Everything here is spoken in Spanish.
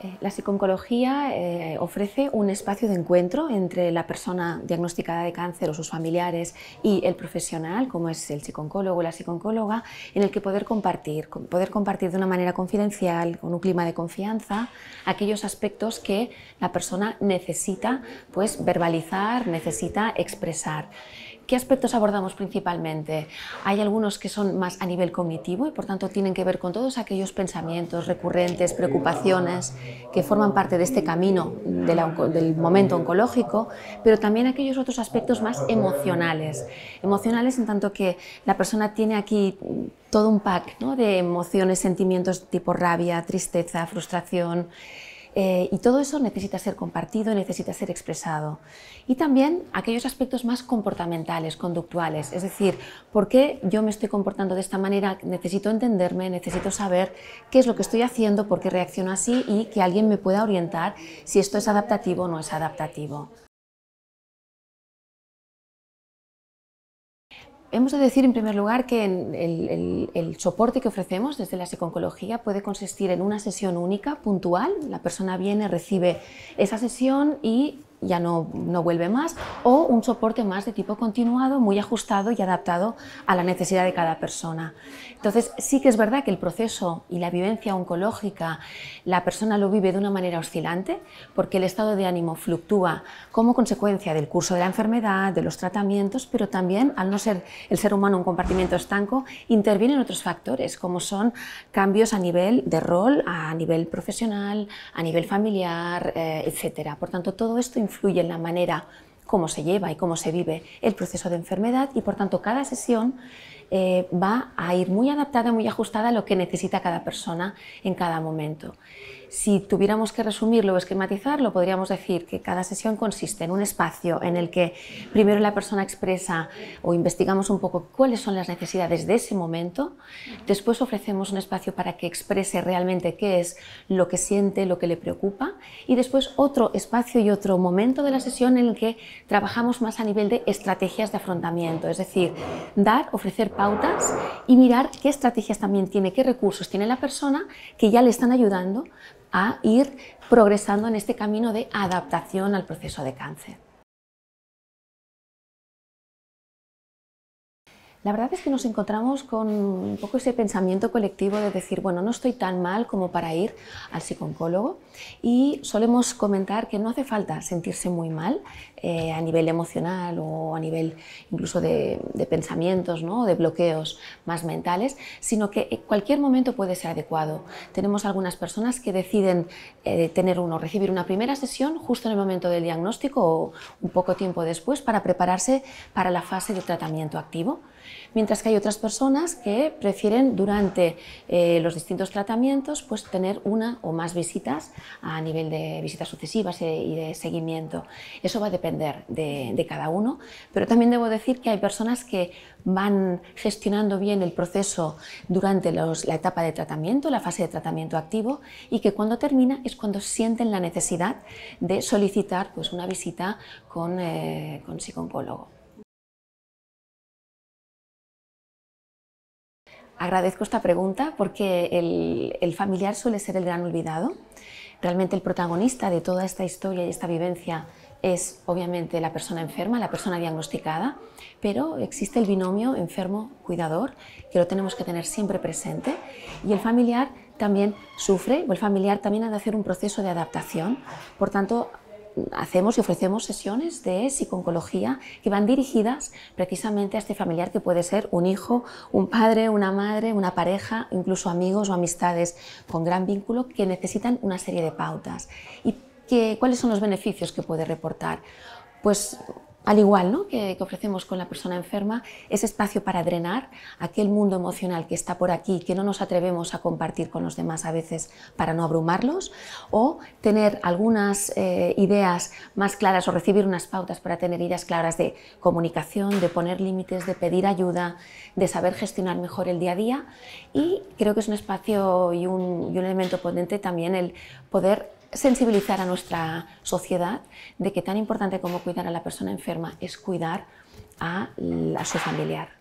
Eh, la psiconcología eh, ofrece un espacio de encuentro entre la persona diagnosticada de cáncer o sus familiares y el profesional, como es el psiconcólogo o la psiconcóloga, en el que poder compartir, poder compartir de una manera confidencial, con un clima de confianza, aquellos aspectos que la persona necesita pues, verbalizar, necesita expresar. ¿Qué aspectos abordamos principalmente? Hay algunos que son más a nivel cognitivo y por tanto tienen que ver con todos aquellos pensamientos recurrentes, preocupaciones que forman parte de este camino del momento oncológico, pero también aquellos otros aspectos más emocionales. Emocionales en tanto que la persona tiene aquí todo un pack de emociones, sentimientos tipo rabia, tristeza, frustración. Eh, y todo eso necesita ser compartido, necesita ser expresado. Y también aquellos aspectos más comportamentales, conductuales, es decir, por qué yo me estoy comportando de esta manera, necesito entenderme, necesito saber qué es lo que estoy haciendo, por qué reacciono así y que alguien me pueda orientar si esto es adaptativo o no es adaptativo. Hemos de decir, en primer lugar, que el, soporte que ofrecemos desde la psiconcología puede consistir en una sesión única, puntual. La persona viene, recibe esa sesión y ya no, no, vuelve más, o un soporte más de tipo continuado, muy ajustado y adaptado a la necesidad de cada persona. Entonces, sí que es verdad que el proceso y la vivencia oncológica, la persona lo vive de una manera oscilante, porque el estado de ánimo fluctúa como consecuencia del curso de la enfermedad, de los tratamientos, pero también, al no ser el ser humano un compartimiento estanco, intervienen otros factores, como son cambios a nivel de rol, a nivel profesional, a nivel familiar, eh, etcétera. Por tanto, todo esto influye en la manera cómo se lleva y cómo se vive el proceso de enfermedad y por tanto cada sesión eh, va a ir muy adaptada, muy ajustada a lo que necesita cada persona en cada momento. Si tuviéramos que resumirlo o esquematizarlo, podríamos decir que cada sesión consiste en un espacio en el que primero la persona expresa o investigamos un poco cuáles son las necesidades de ese momento, después ofrecemos un espacio para que exprese realmente qué es lo que siente, lo que le preocupa, y después otro espacio y otro momento de la sesión en el que trabajamos más a nivel de estrategias de afrontamiento, es decir, dar, ofrecer pautas y mirar qué estrategias también tiene, qué recursos tiene la persona que ya le están ayudando a ir progresando en este camino de adaptación al proceso de cáncer. La verdad es que nos encontramos con un poco ese pensamiento colectivo de decir, bueno, no estoy tan mal como para ir al psicólogo y solemos comentar que no hace falta sentirse muy mal eh, a nivel emocional o a nivel incluso de, pensamientos, ¿no? de bloqueos más mentales, sino que cualquier momento puede ser adecuado. Tenemos algunas personas que deciden eh, tener uno, recibir una primera sesión justo en el momento del diagnóstico o un poco tiempo después para prepararse para la fase de tratamiento activo. Mientras que hay otras personas que prefieren durante eh, los distintos tratamientos pues, tener una o más visitas a nivel de visitas sucesivas eh, y de seguimiento. Eso va a depender de, cada uno, pero también debo decir que hay personas que van gestionando bien el proceso durante la etapa de tratamiento, la fase de tratamiento activo, y que cuando termina es cuando sienten la necesidad de solicitar pues, una visita con, eh, con Agradezco esta pregunta porque el, familiar suele ser el gran olvidado. Realmente el protagonista de toda esta historia y esta vivencia es obviamente la persona enferma, la persona diagnosticada, pero existe el binomio enfermo-cuidador que lo tenemos que tener siempre presente y el familiar también sufre o el familiar también ha de hacer un proceso de adaptación. Por tanto, hacemos y ofrecemos sesiones de psiconcología que van dirigidas precisamente a este familiar que puede ser un hijo, un padre, una madre, una pareja, incluso amigos o amistades con gran vínculo que necesitan una serie de pautas. ¿Y cuáles son los beneficios que puede reportar? Pues al igual que, ofrecemos con la persona enferma, es espacio para drenar aquel mundo emocional que está por aquí, que no nos atrevemos a compartir con los demás a veces para no abrumarlos, o tener algunas eh, ideas más claras o recibir unas pautas para tener ideas claras de comunicación, de poner límites, de pedir ayuda, de saber gestionar mejor el día a día. Y creo que es un espacio y un elemento potente también el poder sensibilizar a nuestra sociedad de que tan importante como cuidar a la persona enferma es cuidar a, su familiar.